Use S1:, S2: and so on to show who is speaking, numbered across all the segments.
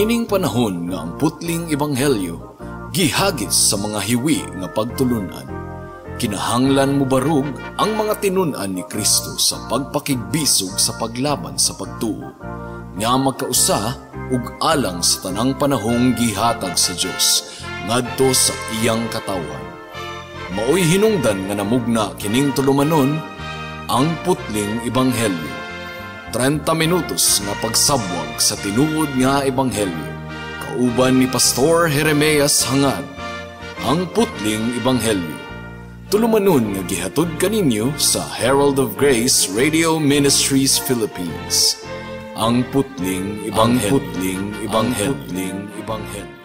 S1: Ining panahon nga ang putling ebanghelyo gihagis sa mga hiwi nga pagtulunan. Kinahanglan mo barug ang mga tinunan ni Kristo sa pagpakigbisog sa paglaban sa pagtuo, nga magkausa ug alang sa tanang panahong gihatag sa Dios ngadto sa iyang katawan. Maoy hinungdan nga namugna kining tulumanon ang putling ebanghelyo. 30 minutos nga pagsabwag sa tinuod nga ebanghelyo. Kauban ni Pastor Jeremias Hangad, ang putling ebanghelyo. Tulumanon nga gihatod kaninyo sa Herald of Grace Radio Ministries Philippines. Ang putling ebanghelyo. Ang putling ebanghelyo. Ang putling ebanghelyo.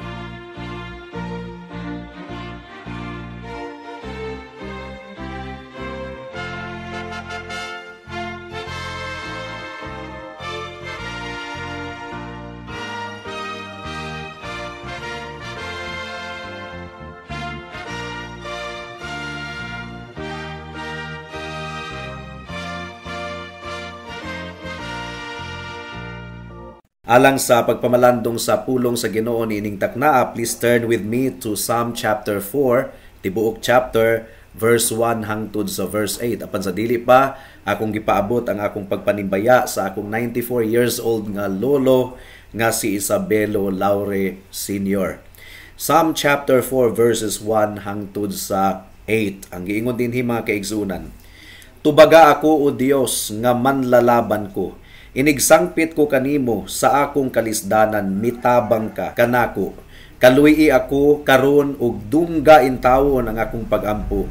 S1: Alang sa pagpamalandong sa pulong sa Ginoo ni Ining Taknaa, please turn with me to Psalm chapter 4, tibuok chapter, verse 1 hangtod sa verse 8. Apan sa dili pa, akong gipaabot ang akong pagpanimbaya sa akong 94 years old nga lolo nga si Isabelo Laure Sr. Psalm chapter 4 verses 1 hangtod sa 8. Ang giingon hi mga kaigsoonan. Tubaga ako o Dios nga manlalaban ko Inigsangpit ko kanimo sa akong kalisdanan mitabang ka kanako. Kaluii ako karon og dungga intawon ang akong pagampo.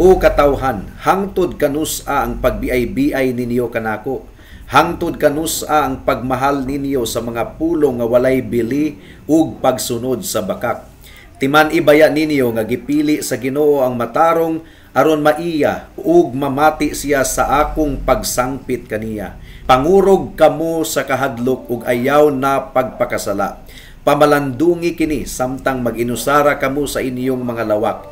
S1: O katawhan, hangtod kanusa ang pagbiay-biay ninyo kanako. Hangtod kanusa ang pagmahal ninyo sa mga pulong nga walay bili ug pagsunod sa bakak. Timan ibaya ninyo nga gipili sa Ginoo ang matarong aron maiya ug mamati siya sa akong pagsangpit kaniya Pangurog kamo sa kahadlok ug ayaw na pagpakasala. Pamalandungi kini samtang maginusara kamo sa inyong mga lawak.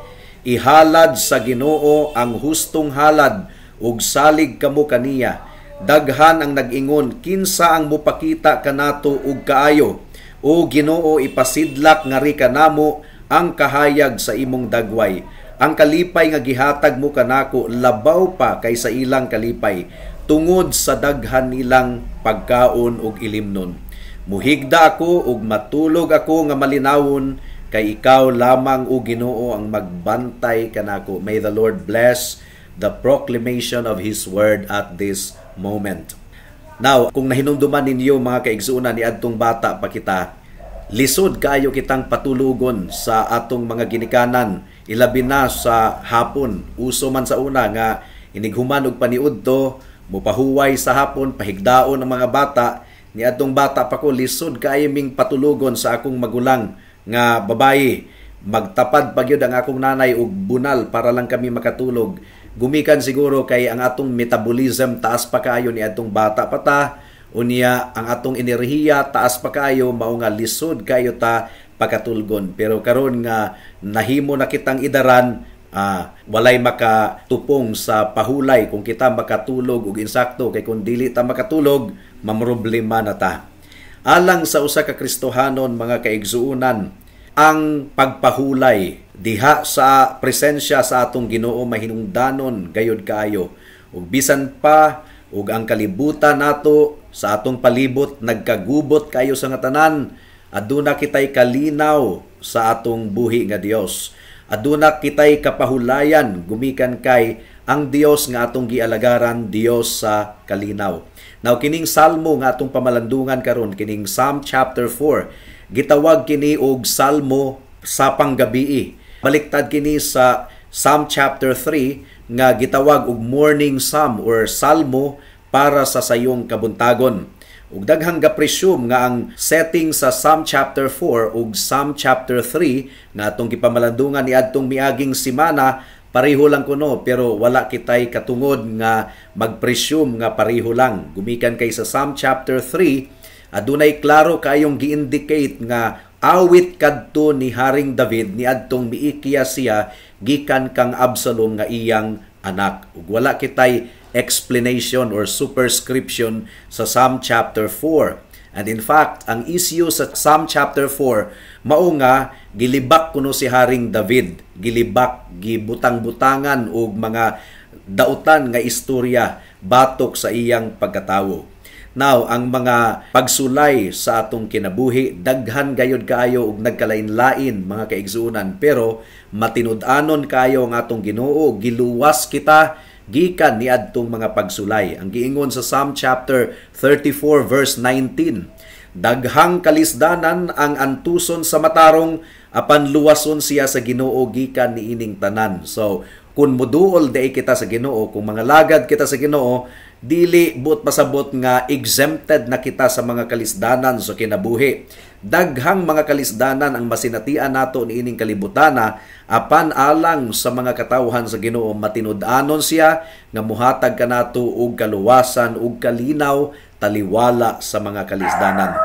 S1: Ihalad sa Ginoo ang hustong halad ug salig kamo kaniya. Daghan ang nag-ingon kinsa ang mupakita kanato ug kaayo. O Ginoo ipasidlak nga ngari kanamo ang kahayag sa imong dagway ang kalipay nga gihatag mo kanako labaw pa kaysa ilang kalipay tungod sa daghan nilang pagkaon ug ilimnon. Muhigda ako ug matulog ako nga malinawon kay ikaw lamang o Ginoo ang magbantay kanako. May the Lord bless the proclamation of His word at this moment. Now, kung nahinumduman ninyo mga kaigsuunan ni Adtong Bata pa kita, lisod kayo kitang patulugon sa atong mga ginikanan, ilabi na sa hapon. Uso man sa una nga inighuman og paniudto Mupahuway sa hapon pahigdaon ang mga bata ni adtong bata pa ko lisod kaayo ming patulugon sa akong magulang nga babayi. Magtapad pagyud ang akong nanay og bunal para lang kami makatulog. Gumikan siguro kay ang atong metabolism taas pa kaayo ni adtong bata pa ta unya ang atong enerhiya taas pa kaayo mao nga lisod kayo ta pagkatulgon Pero karon nga nahimo na kitang idaran Ah, walay makatupong sa pahulay kung kita makatulog ug insakto kay kung dili ta makatulog mamroblema na ta. Alang sa usa ka Kristohanon mga kaigsuunan, ang pagpahulay diha sa presensya sa atong Ginoo mahinungdanon gayod kaayo ug bisan pa ug ang kalibutan nato sa atong palibot nagkagubot kayo sa ngatanan aduna kitay kalinaw sa atong buhi nga Dios aduna kitay kapahulayan gumikan kay ang Dios nga atong gialagaran Dios sa kalinaw. Now kining salmo nga atong pamalandungan karon kining Psalm chapter 4 gitawag kini og salmo sa panggabii. Baliktad kini sa Psalm chapter 3 nga gitawag og morning psalm or salmo para sa sayong kabuntagon. Ug daghang presume nga ang setting sa Psalm chapter 4 ug Psalm chapter 3 nga atong gipamalandungan ni adtong miaging semana pareho lang kuno pero wala kitay katungod nga magpresume nga pareho lang. Gumikan kay sa Psalm chapter 3 adunay klaro kayong gi-indicate nga awit kadto ni Haring David ni adtong miikya siya gikan kang Absalom nga iyang anak. Ug wala kitay explanation or superscription sa Psalm chapter 4. And in fact, ang issue sa Psalm chapter 4, mao nga gilibak kuno si Haring David, gilibak gibutang-butangan og mga dautan nga istorya batok sa iyang pagkatawo. Now, ang mga pagsulay sa atong kinabuhi, daghan gayod kaayo og nagkalain-lain mga kaigsuonan, pero matinud-anon kayo ang atong Ginoo, giluwas kita gikan ni adtong mga pagsulay ang giingon sa Psalm chapter 34 verse 19 daghang kalisdanan ang antuson sa matarong apan luwason siya sa Ginoo gikan niining tanan so kun moduol day kita sa Ginoo, kung mga lagad kita sa Ginoo, dili buot pasabot nga exempted na kita sa mga kalisdanan sa kinabuhi. Daghang mga kalisdanan ang masinatian nato niining kalibutana apan alang sa mga katawhan sa Ginoo matinud-anon siya nga muhatag kanato og kaluwasan og kalinaw taliwala sa mga kalisdanan.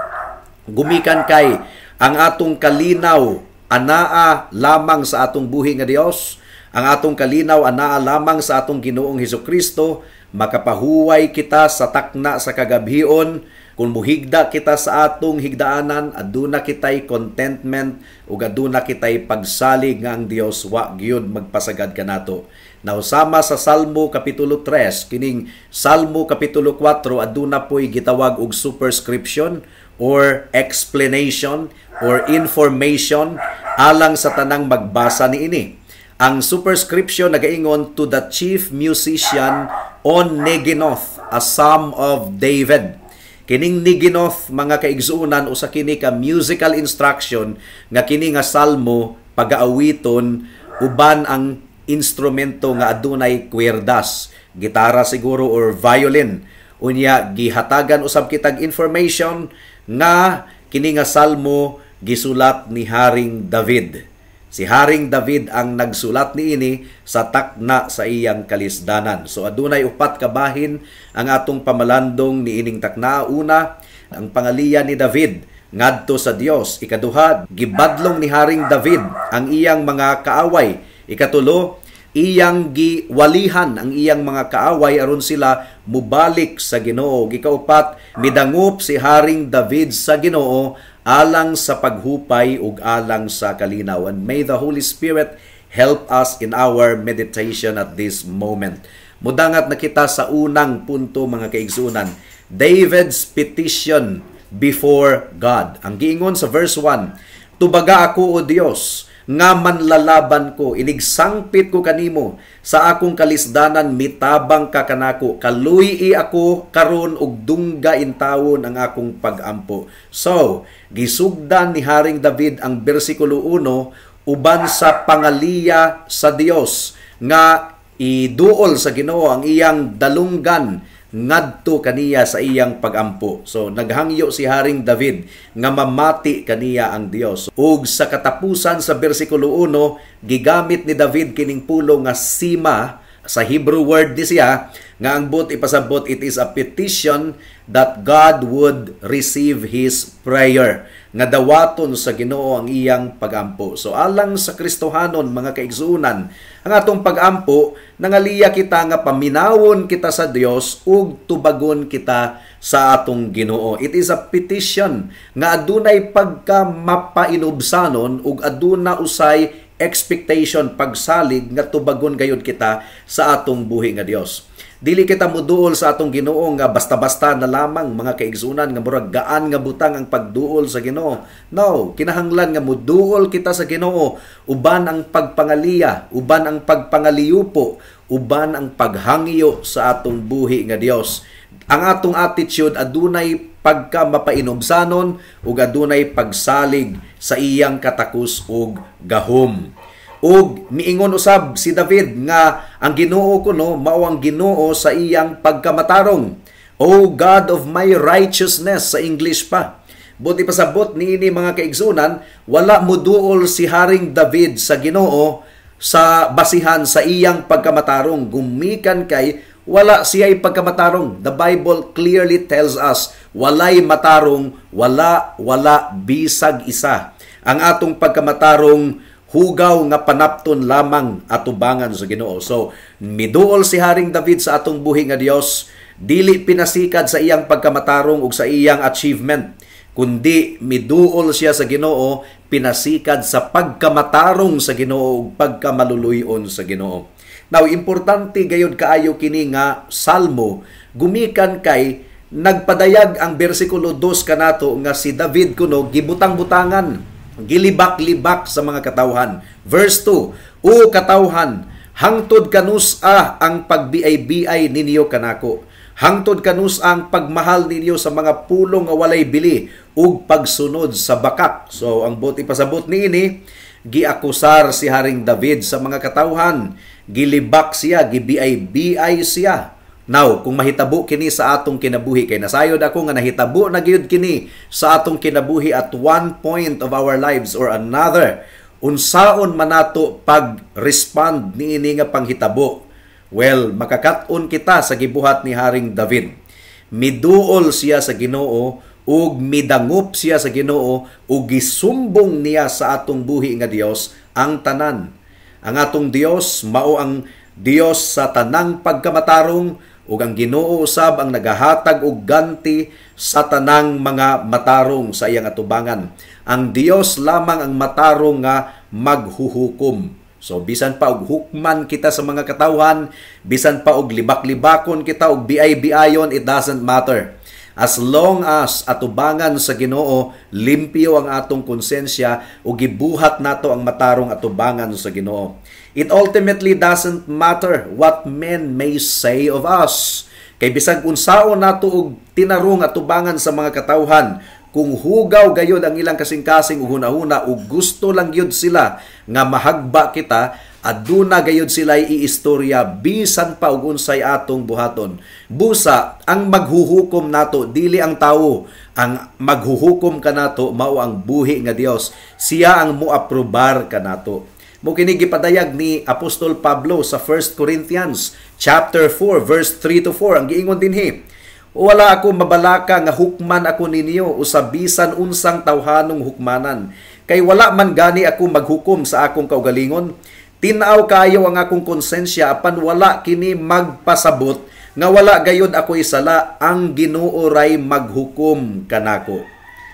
S1: Gumikan kay ang atong kalinaw anaa lamang sa atong buhi nga Dios ang atong kalinaw anaa lamang sa atong Ginoong Heso Kristo, makapahuway kita sa takna sa kagabhion, kung muhigda kita sa atong higdaanan, aduna kitay contentment ug aduna kitay pagsalig nga ang Dios wa gyud magpasagad kanato. Nausama sa Salmo Kapitulo 3, kining Salmo Kapitulo 4, aduna po'y gitawag og superscription or explanation or information alang sa tanang magbasa niini. Ang superscription nagaingon to the chief musician on Neginoth, a psalm of David. Kining Neginoth mga kaigsuunan usa kini ka musical instruction nga kini nga salmo pagaawiton uban ang instrumento nga adunay kwerdas, gitara siguro or violin. Unya gihatagan usab kitag information nga kini nga salmo gisulat ni Haring David. Si Haring David ang nagsulat niini sa takna sa iyang kalisdanan. So adunay upat ka bahin ang atong pamalandong niining takna. Una, ang pangalian ni David ngadto sa Dios. Ikaduha, gibadlong ni Haring David ang iyang mga kaaway. Ikatulo, iyang giwalihan ang iyang mga kaaway aron sila mubalik sa Ginoo. Ikaupat, midangup si Haring David sa Ginoo alang sa paghupay ug alang sa kalinaw. And may the Holy Spirit help us in our meditation at this moment. Mudangat na kita sa unang punto mga kaigsunan. David's petition before God. Ang giingon sa verse 1, Tubaga ako o Diyos, nga manlalaban ko, inigsangpit ko kanimo sa akong kalisdanan mitabang ka kanako, kaluyi ako karon og dungga intawon ang akong pagampo. So, gisugdan ni Haring David ang bersikulo 1 uban sa pangaliya sa Dios nga iduol sa Ginoo ang iyang dalunggan ngadto kaniya sa iyang pagampo. So naghangyo si Haring David nga mamati kaniya ang Dios. Ug sa katapusan sa bersikulo 1 gigamit ni David kining pulo nga sima sa Hebrew word ni siya nga ang but ipasabot it is a petition that God would receive his prayer nga dawaton sa Ginoo ang iyang pagampo. So alang sa Kristohanon mga kaigsuunan, ang atong pagampo nangaliya kita nga paminawon kita sa Dios ug tubagon kita sa atong Ginoo. It is a petition nga adunay pagka mapainubsanon ug aduna usay expectation pagsalig nga tubagon gayud kita sa atong buhi nga Dios. Dili kita muduol sa atong Ginoo nga basta-basta na lamang mga kaigsunan nga murag gaan nga butang ang pagduol sa Ginoo. No, kinahanglan nga muduol kita sa Ginoo uban ang pagpangaliya, uban ang pagpangaliyupo, uban ang paghangiyo sa atong buhi nga Dios. Ang atong attitude adunay pagka mapainumsanon ug adunay pagsalig sa iyang katakus ug gahom. Ug miingon usab si David nga ang Ginoo kuno mao ang Ginoo sa iyang pagkamatarong. O God of my righteousness sa English pa. Buti pasabot niini mga kaigsunan, wala muduol si Haring David sa Ginoo sa basihan sa iyang pagkamatarong gumikan kay wala siya'y pagkamatarong. The Bible clearly tells us, walay matarong, wala, wala, bisag isa. Ang atong pagkamatarong hugaw nga panapton lamang atubangan sa Ginoo. So, miduol si Haring David sa atong buhi nga Dios, dili pinasikad sa iyang pagkamatarong ug sa iyang achievement, kundi miduol siya sa Ginoo, pinasikad sa pagkamatarong sa Ginoo ug pagkamaluluyon sa Ginoo. Now, importante gayod kaayo kini nga salmo gumikan kay nagpadayag ang bersikulo 2 kanato nga si David kuno gibutang-butangan, gilibak-libak sa mga katawhan. Verse 2, O katawhan, hangtod kanusa ang pagbiay-biay ninyo kanako. Hangtod kanus ang pagmahal ninyo sa mga pulong nga walay bili ug pagsunod sa bakak. So ang buti pasabot niini giakusar si Haring David sa mga katawhan gilibak siya, gibiay-biay siya. Now, kung mahitabo kini sa atong kinabuhi, kay nasayod ako nga nahitabo na gyud kini sa atong kinabuhi at one point of our lives or another, unsaon man nato pag-respond niini nga panghitabo? Well, makakaton kita sa gibuhat ni Haring David. Miduol siya sa Ginoo ug midangop siya sa Ginoo ug gisumbong niya sa atong buhi nga Dios ang tanan ang atong Dios mao ang Dios sa tanang pagkamatarong ug ang Ginoo usab ang nagahatag og ganti sa tanang mga matarong sa iyang atubangan. Ang Dios lamang ang matarong nga maghuhukom. So bisan pa og hukman kita sa mga katawhan, bisan pa og libak-libakon kita og biay-biayon, it doesn't matter. As long as atubangan sa Ginoo, limpyo ang atong konsensya o gibuhat nato ang matarong atubangan sa Ginoo. It ultimately doesn't matter what men may say of us. Kay bisag unsaon nato og tinarong atubangan sa mga katawhan, kung hugaw gayod ang ilang kasing-kasing ug huna-huna ug gusto lang gyud sila nga mahagba kita aduna gayud sila iistorya bisan pa ug unsay atong buhaton. Busa ang maghuhukom nato dili ang tawo, ang maghuhukom kanato mao ang buhi nga Dios. Siya ang moaprobar kanato. Mo kini gipadayag ni Apostol Pablo sa 1 Corinthians chapter 4 verse 3 to 4 ang giingon dinhi. Wala ako mabalaka nga hukman ako ninyo usabisan unsang tawhanong hukmanan kay wala man gani ako maghukom sa akong kaugalingon Tinaw kayo ang akong konsensya apan wala kini magpasabot nga wala gayud ako isala ang Ginoo ray maghukom kanako.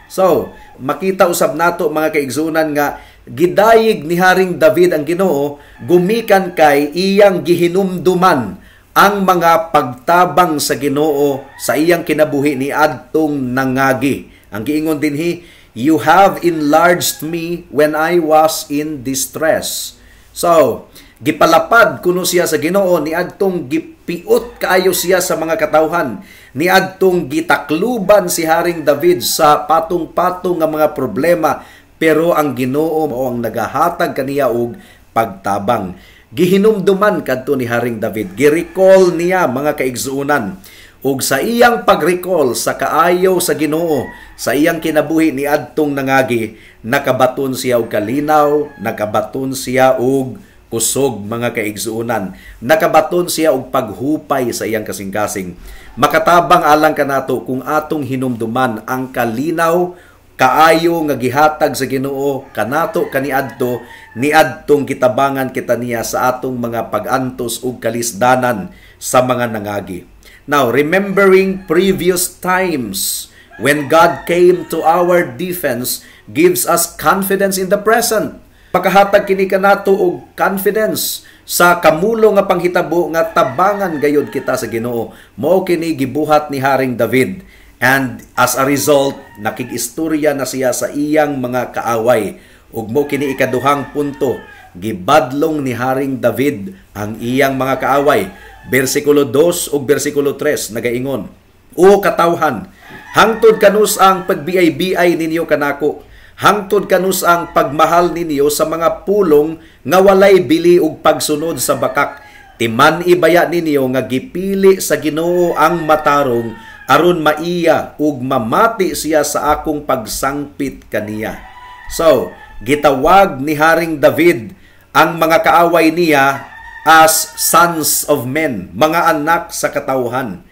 S1: So, makita usab nato mga kaigsunan nga gidayig ni Haring David ang Ginoo gumikan kay iyang gihinumduman ang mga pagtabang sa Ginoo sa iyang kinabuhi ni adtong nangagi. Ang giingon dinhi, "You have enlarged me when I was in distress." So, gipalapad kuno siya sa Ginoo ni adtong gipiot kaayo siya sa mga katawhan ni adtong gitakluban si Haring David sa patong-patong nga mga problema pero ang Ginoo mao ang nagahatag kaniya og pagtabang gihinumduman kadto ni Haring David girecall niya mga kaigsuonan ug sa iyang pagrecall sa kaayo sa Ginoo sa iyang kinabuhi ni adtong nangagi nakabaton siya og kalinaw nakabaton siya og kusog mga kaigsuunan nakabaton siya og paghupay sa iyang kasingkasing makatabang alang kanato kung atong hinumduman ang kalinaw kaayo nga gihatag sa Ginoo kanato kaniadto niadtong kitabangan kita niya sa atong mga pagantos ug kalisdanan sa mga nangagi Now, remembering previous times when God came to our defense gives us confidence in the present. Pakahatag kini kanato og confidence sa kamulo nga panghitabo nga tabangan gayud kita sa Ginoo. Mao kini gibuhat ni Haring David. And as a result, nakigistorya na siya sa iyang mga kaaway. Ug mo kini ikaduhang punto, gibadlong ni Haring David ang iyang mga kaaway Bersikulo 2 ug bersikulo 3 nagaingon, O katawhan, hangtod kanus ang pagbiay ninyo kanako, hangtod kanus ang pagmahal ninyo sa mga pulong nga walay bili ug pagsunod sa bakak. Timan ibaya ninyo nga gipili sa Ginoo ang matarong aron maiya ug mamati siya sa akong pagsangpit kaniya. So, gitawag ni Haring David ang mga kaaway niya as sons of men, mga anak sa katauhan.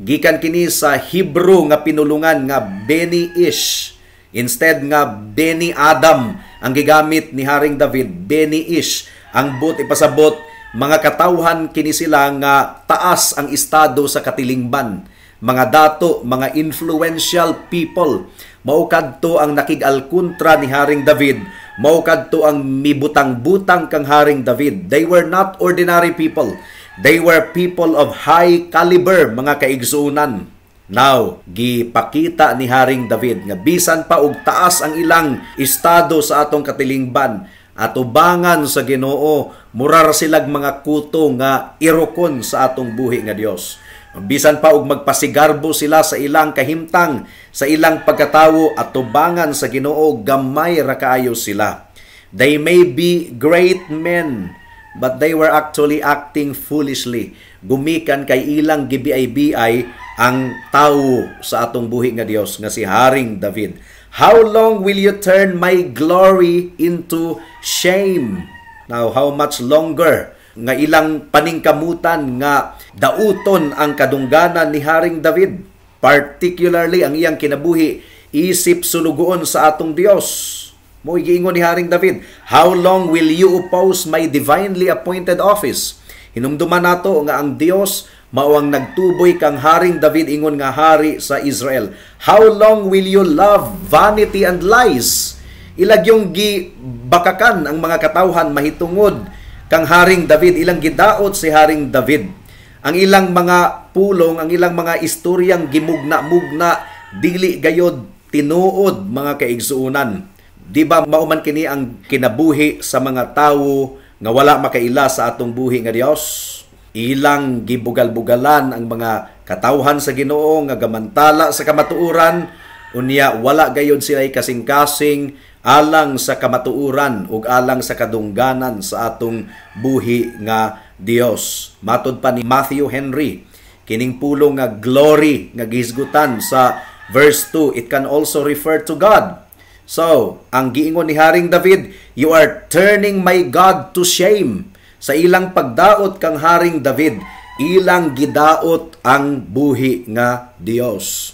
S1: Gikan kini sa Hebrew nga pinulungan nga Beni Ish. Instead nga Beni Adam ang gigamit ni Haring David, Beni Ish. Ang but ipasabot, mga katauhan kini sila nga taas ang estado sa katilingban. Mga dato, mga influential people Maukadto ang nakigalkontra ni Haring David, Maukadto ang mibutang-butang kang Haring David. They were not ordinary people. They were people of high caliber, mga kaigsuunan. Now, gipakita ni Haring David nga bisan pa og taas ang ilang estado sa atong katilingban, atubangan sa Ginoo, murar silag mga kuto nga irokon sa atong buhi nga Dios. Bisan pa og magpasigarbo sila sa ilang kahimtang, sa ilang pagkatawo at tubangan sa Ginoo gamay ra kaayo sila. They may be great men, but they were actually acting foolishly. Gumikan kay ilang gibiay-biay ang tawo sa atong buhi nga Dios nga si Haring David. How long will you turn my glory into shame? Now, how much longer nga ilang paningkamutan nga dauton ang kadungganan ni Haring David, particularly ang iyang kinabuhi isip sulugoon sa atong Dios. Mo giingon ni Haring David, "How long will you oppose my divinely appointed office?" Hinumduman nato nga ang Dios mao ang nagtuboy kang Haring David ingon nga hari sa Israel. How long will you love vanity and lies? Ilagyong bakakan ang mga katawhan mahitungod kang Haring David, ilang gidaot si Haring David. Ang ilang mga pulong, ang ilang mga istoryang gimugna-mugna, dili gayod tinuod mga kaigsuunan. Di ba mauman kini ang kinabuhi sa mga tawo nga wala makaila sa atong buhi nga Dios? Ilang gibugal-bugalan ang mga katawhan sa Ginoo nga gamantala sa kamatuoran unya wala gayon sila kasing-kasing alang sa kamatuuran ug alang sa kadungganan sa atong buhi nga Dios. Matod pa ni Matthew Henry, kining pulong nga glory nga gihisgutan sa verse 2, it can also refer to God. So, ang giingon ni Haring David, you are turning my God to shame. Sa ilang pagdaot kang Haring David, ilang gidaot ang buhi nga Dios.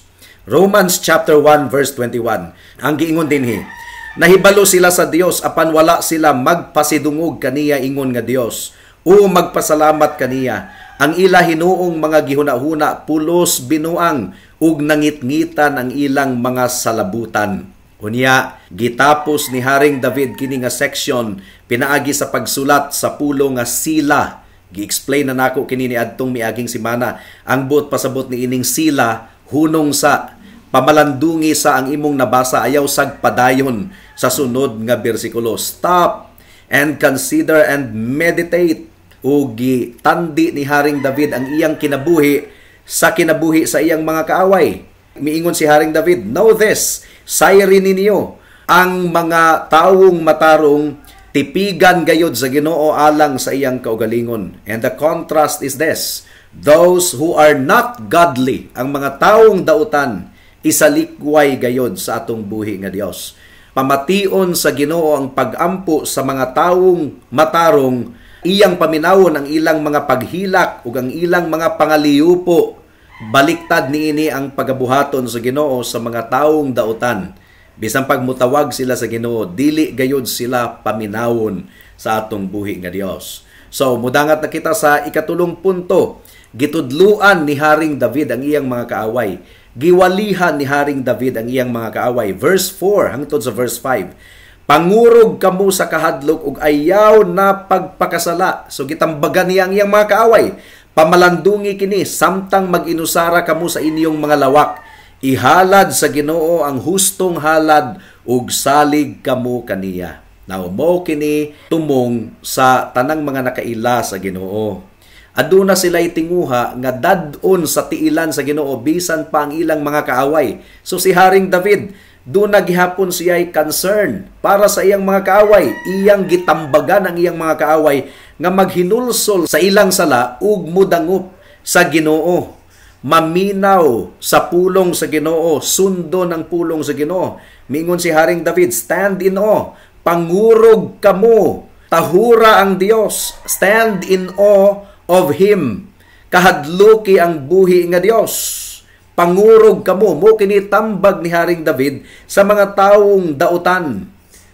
S1: Romans chapter 1 verse 21. Ang giingon dinhi, Nahibalo sila sa Dios apan wala sila magpasidungog kaniya ingon nga Dios o magpasalamat kaniya. Ang ila hinuong mga gihunahuna pulos binuang ug nangitngitan ang ilang mga salabutan. Unya, gitapos ni Haring David kini nga section pinaagi sa pagsulat sa pulo nga sila. Gi-explain na nako kini ni adtong miaging semana Ang buot pasabot ni ining sila hunong sa pamalandungi sa ang imong nabasa ayaw sagpadayon sa sunod nga bersikulo. Stop and consider and meditate ugi tandi ni Haring David ang iyang kinabuhi sa kinabuhi sa iyang mga kaaway. Miingon si Haring David, Know this, sayari ninyo, ang mga tawong matarong tipigan gayod sa Ginoo alang sa iyang kaugalingon. And the contrast is this, those who are not godly, ang mga tawong dautan, isalikway gayon sa atong buhi nga Dios. Pamation sa Ginoo ang pagampo sa mga taong matarong iyang paminawon ang ilang mga paghilak ug ang ilang mga pangaliupo baliktad niini ang pagabuhaton sa Ginoo sa mga taong daotan Bisan pagmutawag sila sa Ginoo, dili gayod sila paminawon sa atong buhi nga Dios. So, mudangat na kita sa ikatulong punto. Gitudluan ni Haring David ang iyang mga kaaway giwalihan ni Haring David ang iyang mga kaaway. Verse 4 hangtod sa verse 5. Pangurog kamo sa kahadlok ug ayaw na pagpakasala. So gitambagan niya ang iyang mga kaaway. Pamalandungi kini samtang maginusara kamo sa inyong mga lawak. Ihalad sa Ginoo ang hustong halad ug salig kamo kaniya. Now mo kini tumong sa tanang mga nakaila sa Ginoo aduna sila itinguha nga dadon sa tiilan sa Ginoo bisan pa ang ilang mga kaaway. So si Haring David, duna gihapon siya'y concern para sa iyang mga kaaway. Iyang gitambagan ang iyang mga kaaway nga maghinulsol sa ilang sala ug mudangup sa Ginoo. Maminaw sa pulong sa Ginoo, sundo ng pulong sa Ginoo. Mingon si Haring David, stand in awe, pangurog kamo, tahura ang Dios, stand in awe of Him. Kahadluki ang buhi nga Dios. Pangurog kamo mo kini tambag ni Haring David sa mga taong dautan.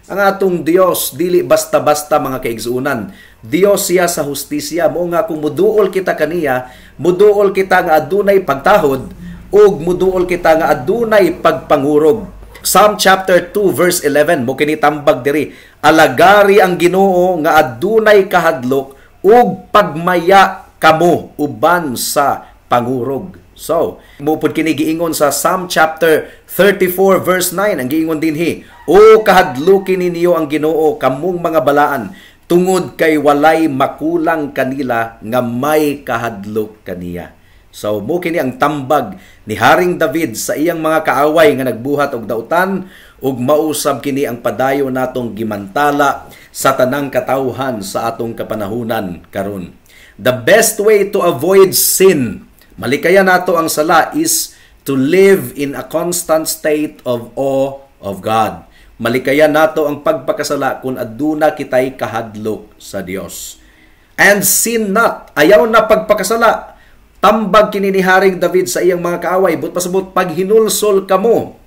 S1: Ang atong Dios dili basta-basta mga kaigsuunan. Dios siya sa hustisya mo nga kung muduol kita kaniya, muduol kita nga adunay pagtahod ug muduol kita nga adunay pagpangurog. Psalm chapter 2 verse 11 mo kini tambag diri alagari ang Ginoo nga adunay kahadlok ug pagmaya kamo uban sa pangurog. So, mupod kini giingon sa Psalm chapter 34 verse 9 ang giingon dinhi, O kahadlukin ninyo ang Ginoo kamong mga balaan tungod kay walay makulang kanila nga may kahadlok kaniya. So, mo kini ang tambag ni Haring David sa iyang mga kaaway nga nagbuhat og dautan ug mausab kini ang padayon natong gimantala sa tanang katawhan sa atong kapanahunan karon. The best way to avoid sin, malikaya nato ang sala is to live in a constant state of awe of God. Malikaya nato ang pagpakasala kung aduna kitay kahadlok sa Dios. And sin not, ayaw na pagpakasala. Tambag kini ni Haring David sa iyang mga kaaway, but pasabot paghinulsol kamo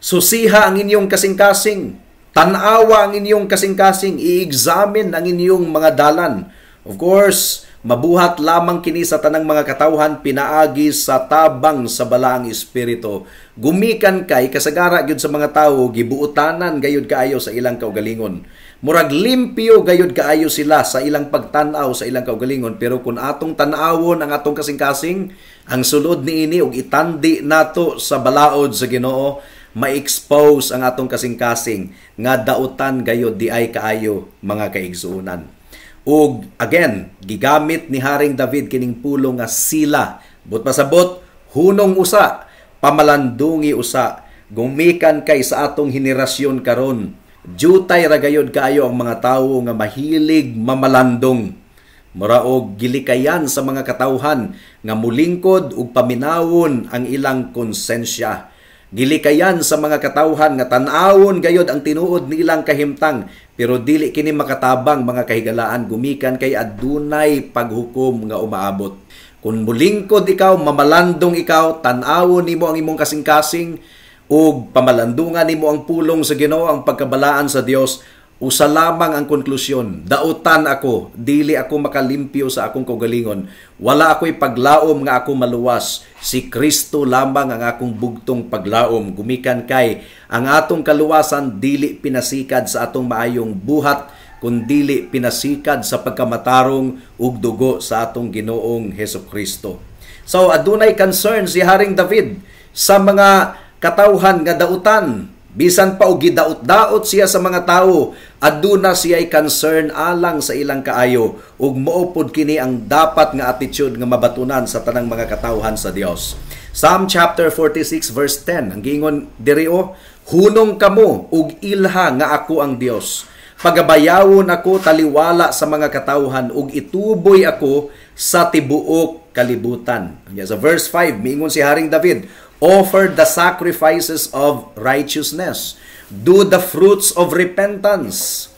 S1: Susiha ang inyong kasing-kasing. Tanawa ang inyong kasing-kasing. I-examine ang inyong mga dalan. Of course, mabuhat lamang kini sa tanang mga katawhan pinaagi sa tabang sa balaang espiritu. Gumikan kay kasagara gyud sa mga tawo gibuutanan gayud kaayo sa ilang kaugalingon. Murag limpyo gayud kaayo sila sa ilang pagtan-aw sa ilang kaugalingon pero kun atong tan-awon ang atong kasing-kasing ang sulod niini og itandi nato sa balaod sa Ginoo ma-expose ang atong kasing-kasing nga dautan gayod di ay kaayo mga kaigsuunan. Ug again, gigamit ni Haring David kining pulong nga sila. But masabot, hunong usa, pamalandungi usa, gumikan kay sa atong henerasyon karon. Jutay ra gayod kaayo ang mga tawo nga mahilig mamalandong. Muraog gilikayan sa mga katawhan nga mulingkod ug paminawon ang ilang konsensya Gilikayan sa mga katawhan nga tan-awon gayod ang tinuod nilang kahimtang pero dili kini makatabang mga kahigalaan gumikan kay adunay paghukom nga umaabot. Kung bulingkod ikaw, mamalandong ikaw, tan-awon nimo ang imong kasing-kasing ug pamalandungan nimo ang pulong sa Ginoo ang pagkabalaan sa Dios Usa lamang ang konklusyon. Dautan ako, dili ako makalimpyo sa akong kaugalingon. Wala ako'y paglaom nga ako maluwas. Si Kristo lamang ang akong bugtong paglaom. Gumikan kay ang atong kaluwasan dili pinasikad sa atong maayong buhat kundili pinasikad sa pagkamatarong ug dugo sa atong Ginoong Heso Kristo. So adunay concern si Haring David sa mga katawhan nga dautan Bisan pa og gidaot-daot siya sa mga tawo, aduna siya ay concern alang sa ilang kaayo ug moopod kini ang dapat nga attitude nga mabatunan sa tanang mga katawhan sa Dios. Psalm chapter 46 verse 10 ang gingon diri o hunong kamo ug ilha nga ako ang Dios. Pagabayawon ako taliwala sa mga katawhan ug ituboy ako sa tibuok kalibutan. Sa verse 5 miingon si Haring David, Offer the sacrifices of righteousness. Do the fruits of repentance.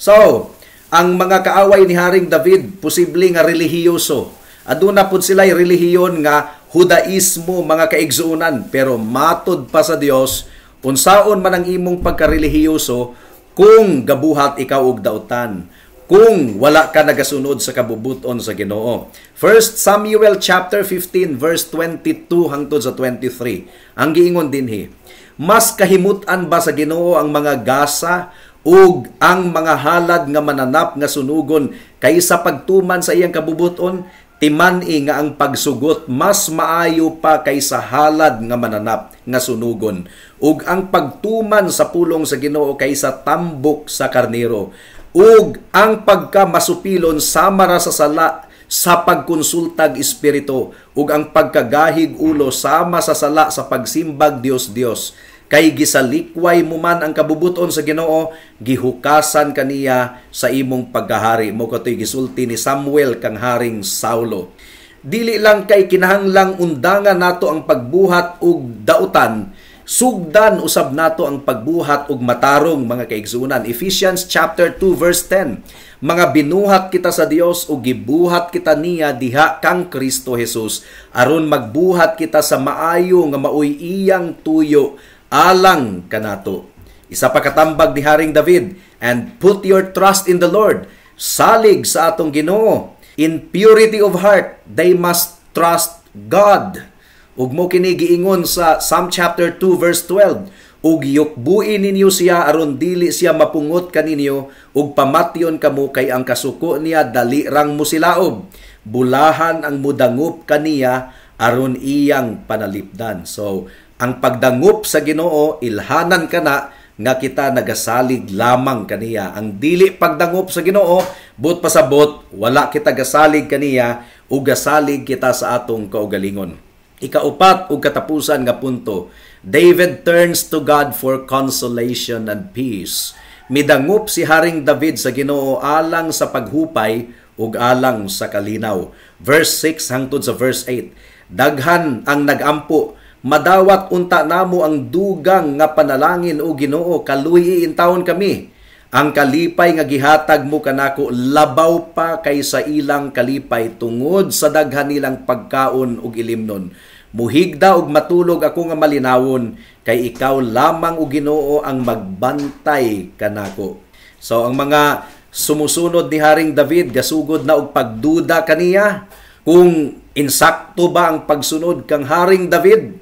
S1: So, ang mga kaaway ni Haring David, posible nga relihiyoso. Aduna pud sila'y relihiyon nga hudaismo mga kaigsuunan, pero matod pa sa Dios unsaon man ang imong pagkarelihiyoso kung gabuhat ikaw og dautan kung wala ka nagasunod sa kabubuton sa Ginoo. First Samuel chapter 15 verse 22 hangtod sa 23. Ang giingon dinhi, mas kahimutan ba sa Ginoo ang mga gasa ug ang mga halad nga mananap nga sunugon kaysa pagtuman sa iyang kabubuton? i nga ang pagsugot mas maayo pa kaysa halad nga mananap nga sunugon ug ang pagtuman sa pulong sa Ginoo kaysa tambok sa karnero ug ang pagkamasupilon sama ra sa sala sa pagkonsultag espiritu ug ang pagkagahig ulo sama sa sala sa pagsimbag Dios Dios kay gisalikway mo man ang kabubuton sa Ginoo gihukasan kaniya sa imong pagkahari mo katoy gisulti ni Samuel kang haring Saulo dili lang kay kinahanglang undangan nato ang pagbuhat ug dautan Sugdan usab nato ang pagbuhat og matarong mga kaigsoonan Ephesians chapter 2 verse 10. Mga binuhat kita sa Dios o gibuhat kita niya diha kang Kristo Jesus aron magbuhat kita sa maayo nga maoy iyang tuyo alang kanato. Isa pa katambag ni Haring David, and put your trust in the Lord. Salig sa atong Ginoo. In purity of heart, they must trust God. Ug mo kini giingon sa Psalm chapter 2 verse 12, ug yukbuin ninyo siya aron dili siya mapungot kaninyo ug pamatyon kamo kay ang kasuko niya dali rang musilaob. Bulahan ang mudangup kaniya aron iyang panalipdan. So, ang pagdangup sa Ginoo ilhanan kana nga kita nagasalig lamang kaniya. Ang dili pagdangup sa Ginoo, but pasabot, wala kita gasalig kaniya, gasalig kita sa atong kaugalingon. Ikaupat ug katapusan nga punto, David turns to God for consolation and peace. Midangup si Haring David sa Ginoo alang sa paghupay ug alang sa kalinaw. Verse 6 hangtod sa verse 8. Daghan ang nagampo madawat unta namo ang dugang nga panalangin o Ginoo kaluyi intawon kami ang kalipay nga gihatag mo kanako labaw pa kaysa ilang kalipay tungod sa daghan nilang pagkaon ug ilimnon. Muhigda og matulog ako nga malinawon kay ikaw lamang o Ginoo ang magbantay kanako. So ang mga sumusunod ni Haring David gasugod na og pagduda kaniya kung insakto ba ang pagsunod kang Haring David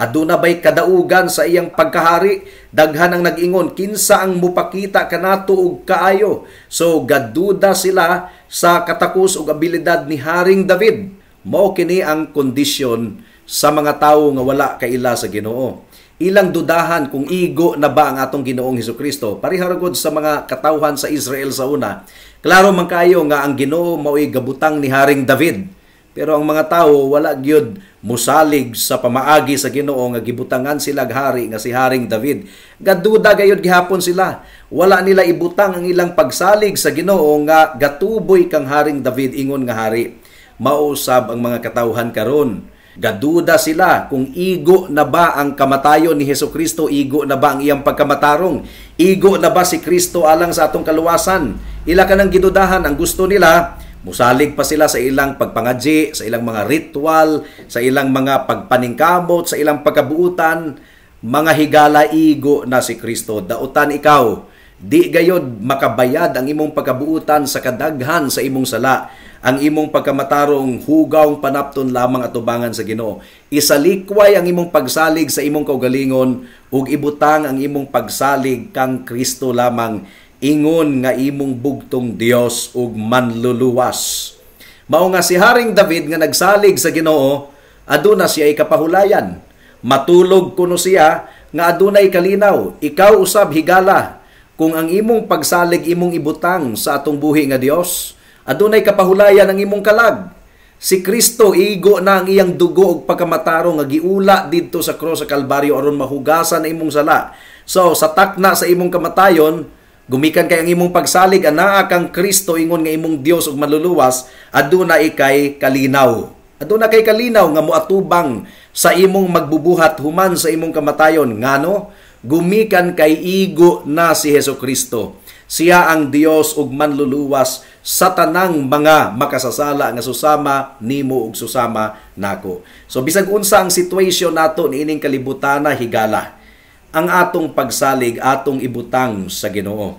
S1: Aduna bay kadaugan sa iyang pagkahari, daghan ang nag-ingon, kinsa ang mupakita kanato og kaayo. So gaduda sila sa katakus og abilidad ni Haring David. Mao kini ang kondisyon sa mga tawo nga wala kaila sa Ginoo. Ilang dudahan kung igo na ba ang atong Ginoong Hesus Kristo. Pariharagod sa mga katawhan sa Israel sa una, klaro man kayo nga ang Ginoo mao'y gabutang ni Haring David pero ang mga tao wala gyud musalig sa pamaagi sa Ginoo nga gibutangan sila hari nga si Haring David. Gaduda gayud gihapon sila. Wala nila ibutang ang ilang pagsalig sa Ginoo nga gatuboy kang Haring David ingon nga hari. Mausab ang mga katawhan karon. Gaduda sila kung igo na ba ang kamatayon ni Heso Kristo, igo na ba ang iyang pagkamatarong, igo na ba si Kristo alang sa atong kaluwasan. Ila ka ng gidudahan ang gusto nila Musalig pa sila sa ilang pagpangaji, sa ilang mga ritual, sa ilang mga pagpaningkamot, sa ilang pagkabuutan, mga higala higalaigo na si Kristo. Dautan ikaw, di gayod makabayad ang imong pagkabuutan sa kadaghan sa imong sala, ang imong pagkamatarong hugaw panapton lamang atubangan sa Ginoo. Isalikway ang imong pagsalig sa imong kaugalingon ug ibutang ang imong pagsalig kang Kristo lamang ingon nga imong bugtong Dios ug manluluwas. Mao nga si Haring David nga nagsalig sa Ginoo, aduna siya ay kapahulayan. Matulog kuno siya nga adunay kalinaw, ikaw usab higala kung ang imong pagsalig imong ibutang sa atong buhi nga Dios, adunay kapahulayan ang imong kalag. Si Kristo igo na ang iyang dugo ug pagkamatarong nga giula didto sa cross sa Kalbaryo aron mahugasan ang imong sala. So sa takna sa imong kamatayon, Gumikan kay ang imong pagsalig anaa kang Kristo ingon nga imong Dios ug maluluwas aduna ikay kalinaw. Aduna kay kalinaw nga moatubang sa imong magbubuhat human sa imong kamatayon ngano gumikan kay igo na si Heso Kristo. Siya ang Dios ug manluluwas sa tanang mga makasasala nga susama nimo ug susama nako. So bisag unsa ang sitwasyon nato niining kalibutana higala ang atong pagsalig, atong ibutang sa Ginoo.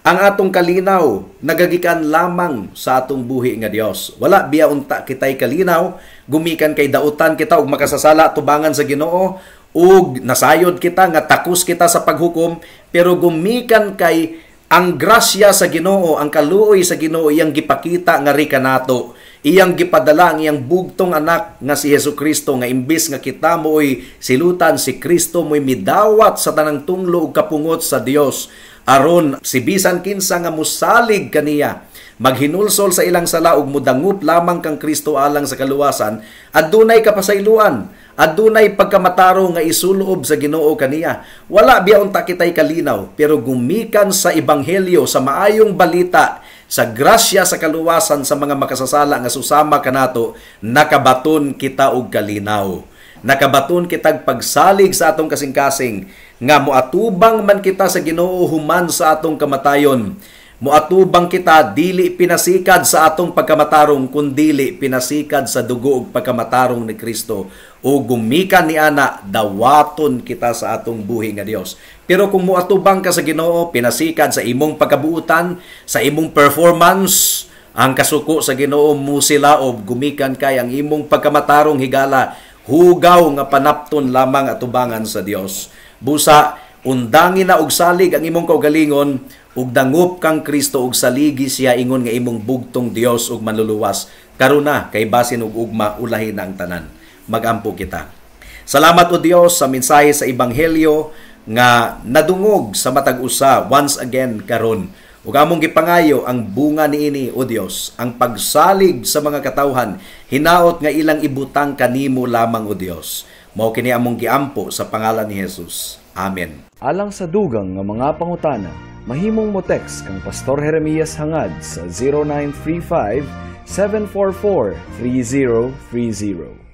S1: Ang atong kalinaw nagagikan lamang sa atong buhi nga Dios. Wala biya unta kitay kalinaw, gumikan kay dautan kita og makasasala tubangan sa Ginoo ug nasayod kita nga takus kita sa paghukom pero gumikan kay ang grasya sa Ginoo, ang kaluoy sa Ginoo iyang gipakita nga ri kanato, iyang gipadala ang iyang bugtong anak nga si Hesus Kristo nga imbis nga kita mo'y silutan si Kristo mo'y midawat sa tanang tunglo ug kapungot sa Dios aron si bisan kinsa nga musalig kaniya maghinulsol sa ilang sala ug mudangup lamang kang Kristo alang sa kaluwasan adunay kapasayloan adunay pagkamataro nga isulob sa Ginoo kaniya wala biya unta kitay kalinaw pero gumikan sa ebanghelyo sa maayong balita sa grasya sa kaluwasan sa mga makasasala nga susama kanato nakabaton kita og kalinaw nakabaton kitag pagsalig sa atong kasing-kasing nga moatubang man kita sa Ginoo human sa atong kamatayon Muatubang kita dili pinasikad sa atong pagkamatarong kundili pinasikad sa dugo ug pagkamatarong ni Kristo o gumikan ni ana dawaton kita sa atong buhi nga Dios. Pero kung muatubang ka sa Ginoo, pinasikad sa imong pagkabuutan, sa imong performance, ang kasuko sa Ginoo mo sila og gumikan kay ang imong pagkamatarong higala hugaw nga panapton lamang atubangan sa Dios. Busa undangin na og salig ang imong kaugalingon ug dangup kang Kristo ug saligi siya ingon nga imong bugtong Dios ug manluluwas karuna na kay basin ug ugma ulahin na ang tanan magampo kita salamat o Dios sa mensahe sa ebanghelyo nga nadungog sa matag usa once again karon ug among gipangayo ang bunga niini o Dios ang pagsalig sa mga katawhan hinaot nga ilang ibutang kanimo lamang o Dios mao kini among giampo sa pangalan ni Hesus amen alang sa dugang nga mga pangutana Mahimong mo text kang Pastor Jeremias Hangad sa 0935 744 3030.